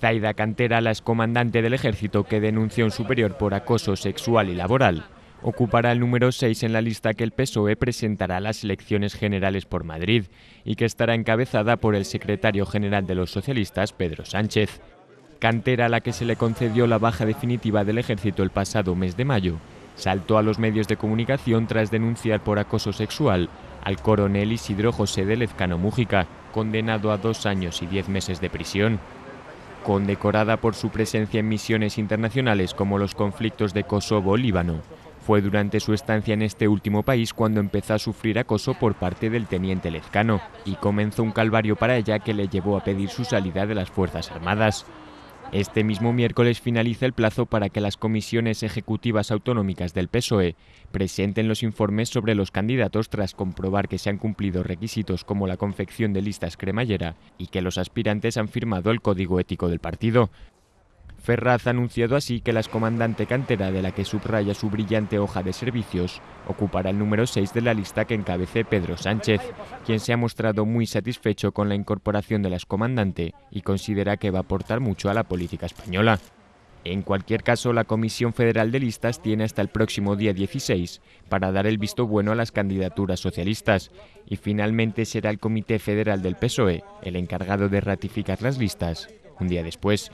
Zaida Cantera, la excomandante del ejército que denunció un superior por acoso sexual y laboral, ocupará el número 6 en la lista que el PSOE presentará a las elecciones generales por Madrid y que estará encabezada por el secretario general de los socialistas, Pedro Sánchez. Cantera, a la que se le concedió la baja definitiva del ejército el pasado mes de mayo, saltó a los medios de comunicación tras denunciar por acoso sexual al coronel Isidro José de Lezcano Mújica, condenado a dos años y diez meses de prisión condecorada por su presencia en misiones internacionales como los conflictos de Kosovo Líbano. Fue durante su estancia en este último país cuando empezó a sufrir acoso por parte del teniente Lezcano y comenzó un calvario para ella que le llevó a pedir su salida de las Fuerzas Armadas. Este mismo miércoles finaliza el plazo para que las comisiones ejecutivas autonómicas del PSOE presenten los informes sobre los candidatos tras comprobar que se han cumplido requisitos como la confección de listas cremallera y que los aspirantes han firmado el código ético del partido. Ferraz ha anunciado así que la excomandante cantera de la que subraya su brillante hoja de servicios ocupará el número 6 de la lista que encabece Pedro Sánchez, quien se ha mostrado muy satisfecho con la incorporación de la excomandante y considera que va a aportar mucho a la política española. En cualquier caso, la Comisión Federal de Listas tiene hasta el próximo día 16 para dar el visto bueno a las candidaturas socialistas y finalmente será el Comité Federal del PSOE el encargado de ratificar las listas un día después.